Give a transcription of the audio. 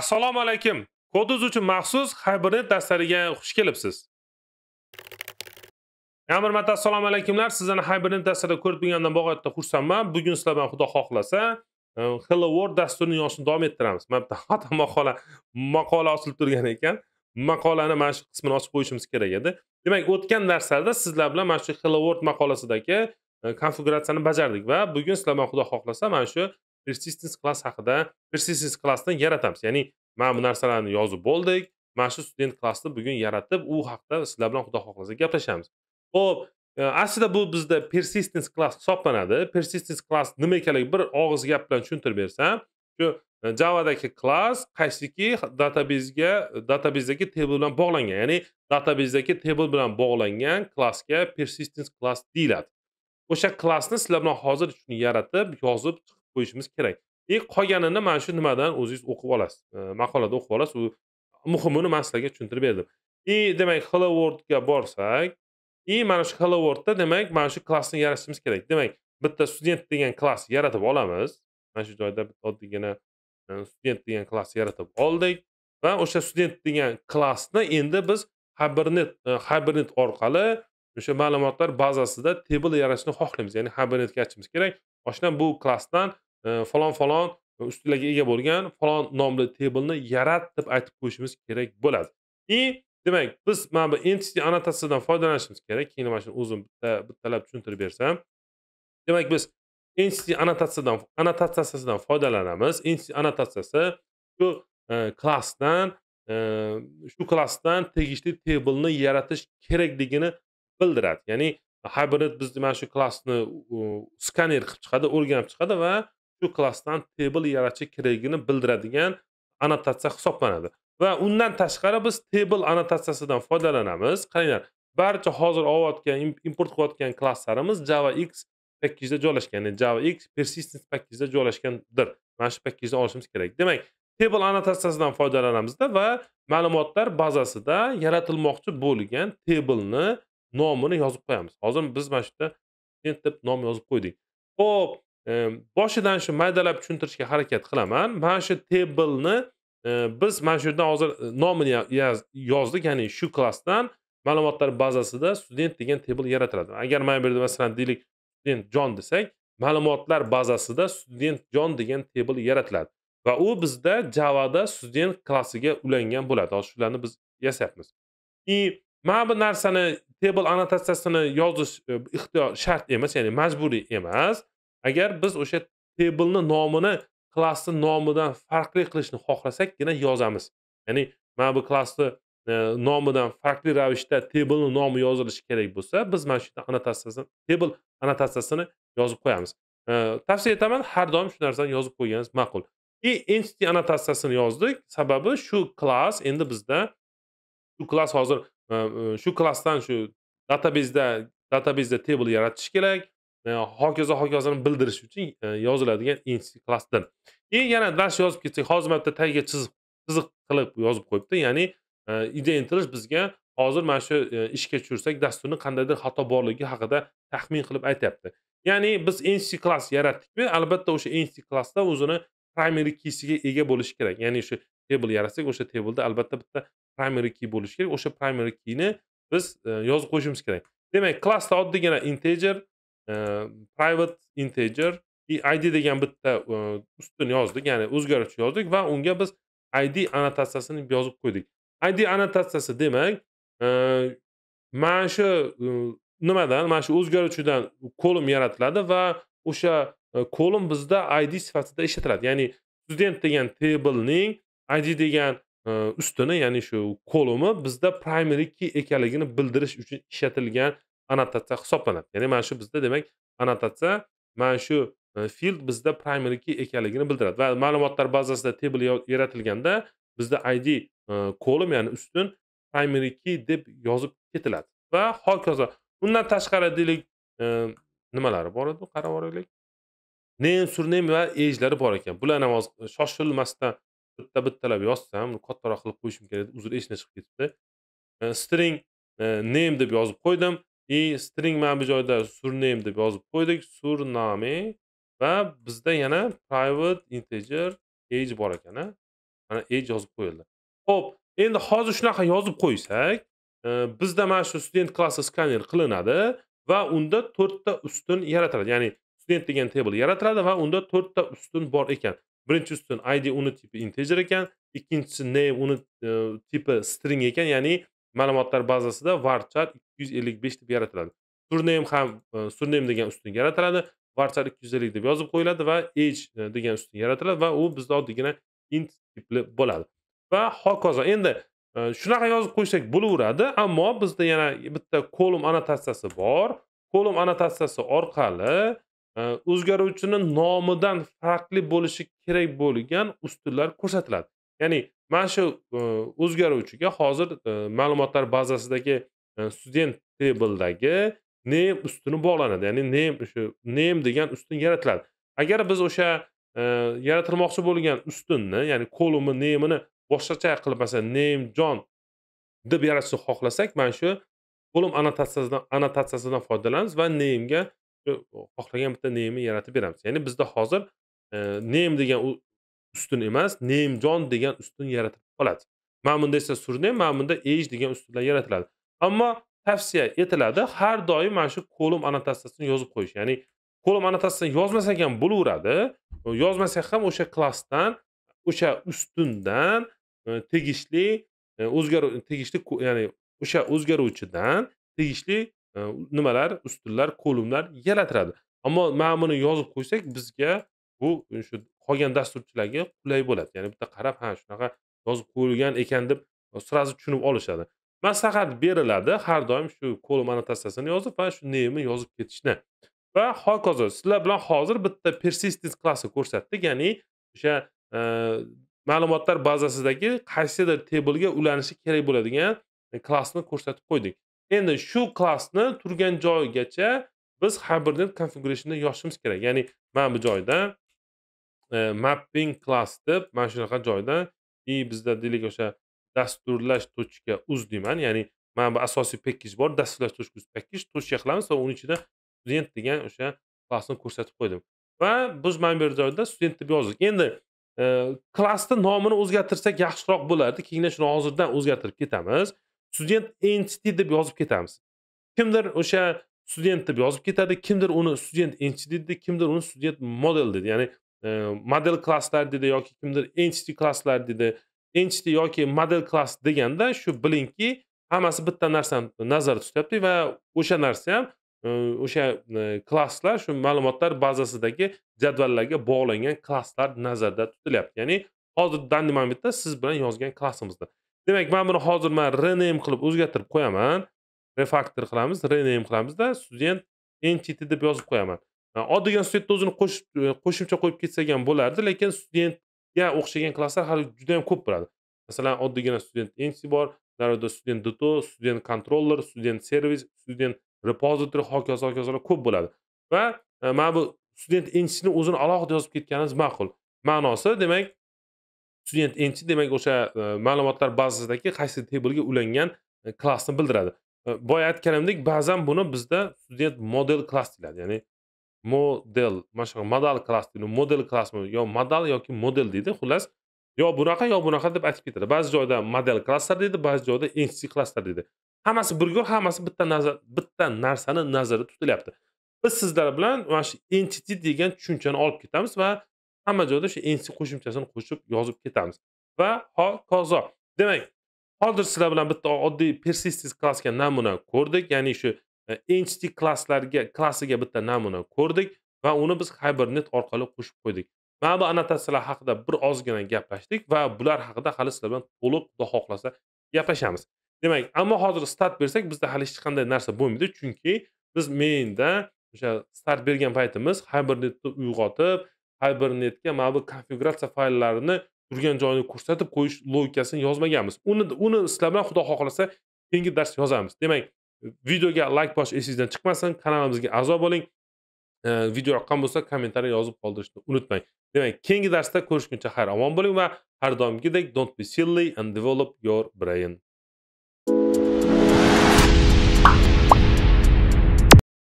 assalomu alaykum koduz uchun maxsus hibrid dastariga xush kelibsiz yana bir marta assalomu alaykumlar sizlarni hibrid dasturida ko'rib turganimdan bag'oyatda xursandman bugun sizlar bilan xudo xohlasa e, hello world dasturini yozishni davom ettiramiz mana bitta xato maqola maqola osilib turgan ekan maqolani mana shu qismini ochib qo'yishimiz kerak edi demak o'tgan darslarda sizlar bilan mana shu hello world maqolasidagi e, konfiguratsiyani bajardik va bugun sizlar bilan xudo xohlasa mana shu persistence class haqida persistence classni yaratamiz ya'ni mana bu narsalarni yozib bo'ldik mana shu student klassni bugun yaratib u haqida sizlar bilan xudo xohlasa gaplashamiz ho'p e, aslida bu bizda persistence class hisoblanadi persistence class nima ekanligi bir og'iz gap bilan tushuntirib bersam shu e, javadagi klass qaysiki databezga databezdagi table bilan bog'langan ya'ni databezdagi table bilan bog'langan klassga persistence class deyiladi o'sha klassni sizlar bilan hozir shuni yaratib yozib qo'yishimiz kerak и e, qolganini mana shu nimadan o'zingiz o'qib olasiz e, maqolada o'qib olasiz u muhimini man sizlarga tushuntirib berdim и e, demak hello worldga borsak и mana shu hello worldda demak mana shu klassni yaratishimiz kerak demak bitta student degan klass yaratib olamiz mana shu joyda bitta oddiygina student degan klass yaratib oldik va o'sha student degan klassni endi biz habernet habernet orqali o'sha ma'lumotlar bazasida table yaratishni xohlaymiz ya'ni habernetga aytishimiz kerak oshidan bu klassdan falon falon ustilarga ega bo'lgan falon nomli teblni yarat deb aytib qo'yishimiz kerak bo'ladi и demak biz mana bu entity annotatsiyadan foydalanishimiz kerak keyin mana shuni o'zim bitta bittalab tushuntirib bersam demak biz entity annotatsiyadan annotatsiyasidan foydalanamiz entity annotatsiyasi shu klassdan shu klassdan tegishli teblni yaratish kerakligini bildiradi ya'ni hybrid biz mana shu klassni skaner qilib chiqadi o'rganib chiqadi va shu klassdan table yaratchi kerakligini bildiradigan annotatsiya hisoblanadi va undan tashqari biz table annotatsiyasidan foydalanamiz qaranglar barcha hozir olayotgan import qilayotgan klasslarimiz java x pakkejda joylashgan ya'ni java x persistence pakkejda joylashgandir mana shu pakkejdan olishimiz kerak demak table annotatsiyasidan foydalanamizda va ma'lumotlar bazasida yaratilmoqchi bo'lgan tableni nomini yozib qo'yamiz hozir biz mana shu yerda deb nom yozib qo'ydik ho'p boshidan shu maydalab tushuntirishga harakat qilaman mana shu tableni e, biz mana shu yerdan hozir e, nomini yozdik ya'ni shu klassdan ma'lumotlar bazasida student degan table yaratiladi agar mana bu yerda masalan deylik student jon desak ma'lumotlar bazasida student jon degan table yaratiladi va u bizda javada student klassiga ulangan bo'ladi hozir shularni biz yasayapmiz и mana bu narsani table annotatsiyasini yozish e, ixtiyor shart emas ya'ni majburiy emas agar biz o'sha tableni nomini klassni nomidan farqli qilishni xohlasakgina yozamiz ya'ni mana bu klassni e, nomidan farqli ravishda tableni nomi yozilishi kerak bo'lsa biz mana shu yerda annotatsiyasini table annotatsiyasini yozib qo'yamiz e, tavsiya etaman har doim shu narsani yozib qo'yganingiz ma'qul и e, entity annotatsiyasini yozdik sababi shu klass endi bizda shu klass hozir e, e, shu klassdan shu databezda databezda table yaratish kerak hokazo hokazoni bildirish uchun e, yoziladigan klassdan keyin yana dars yozib ketsak hozir mana yerda tagiga chiziq chiziq qilib yozib qo'yibdi ya'ni e, idea intilish bizga hozir mana shu e, ishga tushirsak dasturni qandaydir xato borligi haqida taxmin qilib aytyapti ya'ni biz nc klass yaratdikmi albatta o'sha nc klassda o'zini primary keysiga ega bo'lishi kerak ya'ni o'sha table yaratsak o'sha tableda albatta bitta primary key bo'lishi kerak o'sha primary keyni biz yozib qo'yishimiz kerak demak klassda oddiygina integer private integer id degan bitta ustun yozdik ya'ni o'zgaruvchi yozdik va unga biz id annotatsiyasini yozib qo'ydik id annotatsiyasi demak mana shu nimadan mana shu o'zgaruvchidan kolum yaratiladi va o'sha kolum bizda id sifatida ishlatiladi ya'ni student degan tablening id degan ustuni ya'ni shu kolumi bizda primary key ekanligini bildirish uchun ishlatilgan annotatsiya hisoblanadi ya'ni mana shu bizda demak annotatsiya mana shu e, field bizda primary key ekanligini bildiradi va ma'lumotlar bazasida table yaratilganda bizda id kolum e, ya'ni ustun primary key deb yozib ketiladi va hokazo undan tashqari deylik e, nimalari bor edi qarab olaylik name surname va ejlari bor ekan bularni hozir shoshilmasdan bitta bittalab yozsam kattaroq qilib qo'yishim kerak edi uzr esdan chiqib ketibdi string name deb yozib qo'ydim и string mana bu joyda surname deb yozib qo'ydik surname va bizda yana private integer age bor ekan a mana age yozib qo'yildi ho'p endi hozir shunaqa yozib qo'ysak e, bizda mana shu student klassi skaner qilinadi va unda to'rtta ustun yaratiladi ya'ni student degan table yaratiladi va unda to'rtta ustun bor ekan birinchi ustun id uni tipi integer ekan ikkinchisi name uni e, tipi string ekan ya'ni ma'lumotlar bazasida varchar yuz ellik besh deb yaratiladi surnem ham e, surnem degan ustun yaratiladi varchar ikki yuz ellik deb yozib qo'yiladi va age e, degan ustun yaratiladi va u bizda oddiygina int tipli bo'ladi va hokazo endi e, shunaqa yozib qo'ysak bo'laveradi ammo bizda yana bitta kolum annotatsiyasi bor kolum annotatsiyasi orqali o'zgaruvchini nomidan farqli bo'lishi kerak bo'lgan ustunlar ko'rsatiladi ya'ni mana shu o'zgaruvchiga hozir ma'lumotlar bazasidagi student tabledagi name ustuni bog'lanadi ya'ni name o'sha name degan ustun yaratiladi agar biz o'sha yaratilmoqchi bo'lgan ustunni ya'ni kolumni nameini boshqacha qilib masalan name jon deb yaratishni xohlasak mana shu kolum annotatsiyasidan annotatsiyasidan foydalanamiz va namega xohlagan bitta nameni yaratib beramiz ya'ni bizda hozir name degan ustun emas name jon degan ustun yaratilib qoladi mana bunda esa surname mana bunda age degan ustunlar yaratiladi ammo tavsiya etiladi har doim mana shu kolum annotatsiyasini yozib qo'yish ya'ni kolum annotatsiyasini yozmasak ham bo'laveradi yozmasak ham o'sha klassdan o'sha ustundan e, tegishli e, o'zgaru tegishli ya'ni o'sha o'zgaruvchidan tegishli e, nimalar ustunlar kolumlar yaratiladi ammo mana buni yozib qo'ysak bizga bu shu qolgan dasturchilarga qulay bo'ladi ya'ni bitta qarab ha shunaqa yozib qo'yilgan ekan deb sразу tushunib olishadi maslahat beriladi har doim shu qo'lim annotatsiyasini yozib va shu neymi yozib ketishni va hokazo sizlar bilan hozir bitta persistence klassi ko'rsatdik ya'ni o'sha e, ma'lumotlar bazasidagi qaysidir tablega ulanishi kerak bo'ladigan klassni ko'rsatib qo'ydik endi shu klassni turgan joyigacha biz hibernate configurationni yozishimiz kerak ya'ni mana bu joyda e, mapping class deb mana shunaqa joydan и bizda deylik o'sha dasturlash точка uz deyman ya'ni mana bu asosiy pakkej bor dasturlash точка uz pakkej точка qilamiz va uni ichida student degan o'sha klassni ko'rsatib qo'ydim va biz mana bu joyda student deb yozdik endi e, klassni nomini o'zgartirsak yaxshiroq bo'lardi keyin shuni hozirdan o'zgartirib ketamiz student entity deb yozib ketamiz kimdir o'sha student deb yozib ketadi kimdir uni student entity dedi kimdir uni student model dedi ya'ni e, model klasslar dedi yoki kimdir entity klasslar dedi entity yoki model class deganda shu bilingki hammasi bitta narsani nazarda tutyapti va o'sha narsa ham e, o'sha klasslar e, shu ma'lumotlar bazasidagi jadvallarga bog'langan klasslar nazarda tutilyapti ya'ni hozir данный momentda siz bilan yozgan klassimizda demak man buni hozir man rename qilib o'zgartirib qo'yaman refaktor qilamiz rename qilamizda student entity deb yozib qo'yaman oddiygina studentni o'zini e, qo'shimcha qo'yib ketsak ham bo'lardi lekin student studentga o'xshagan klasslar hali juda ham ko'p bo'ladi masalan oddiygina student entity bor naroqda student dto student controller student servis student repository hokazo hokazolar ko'p bo'ladi va e, mana bu student entisini o'zini alohida yozib ketganingiz ma'qul ma'nosi demak student entity demak o'sha e, ma'lumotlar bazasidagi qaysi tablega ulangan e, klassni bildiradi boya aytganimdek ba'zan buni bizda student model klass deyiladi ya'ni model mana shunaqa modal klass deydi model klassmi yo modal yoki model deydi xullas yo bunaqa yo bunaqa deb aytib ketadi ba'zi joyda model klasslar deydi ba'zi joyda entity klasslar deydi hammasi bir go'r hammasi bitta nazar bitta narsani nazarda tutilyapti biz sizlar bilan mana shu entity degan tushunchani olib ketamiz va hamma joyda o'sha entity qo'shimchasini qo'shib yozib ketamiz va hokazo demak hozir sizlar bilan bitta oddiy persistence klassga namuna ko'rdik ya'ni shu entity klasslarga klassiga bitta namuna ko'rdik va uni biz hibernate orqali qo'shib qo'ydik mana bu annotatsiyalar haqida bir ozgina gaplashdik va bular haqida hali sizlar bilan to'liq xudo xohlasa gaplashamiz demak ammo hozir start bersak bizda hali hech qanday narsa bo'lmaydi chunki biz menda o'sha start bergan paytimiz hibernetni uyg'otib hibernetga mana bu konfiguratsiya fayllarini turgan joyini ko'rsatib qo'yish logikasini yozmaganmiz uni uni sizlar bilan xudo xohlasa keyingi dars yozamiz demak videoga layk bosish esingizdan chiqmasin kanalimizga a'zo bo'ling video yoqqan bo'lsa kommentariy yozib qoldirishni unutmang demak keyingi darsda ko'rishguncha xayr omon bo'ling va har doimgidek don't be silly and develop your brain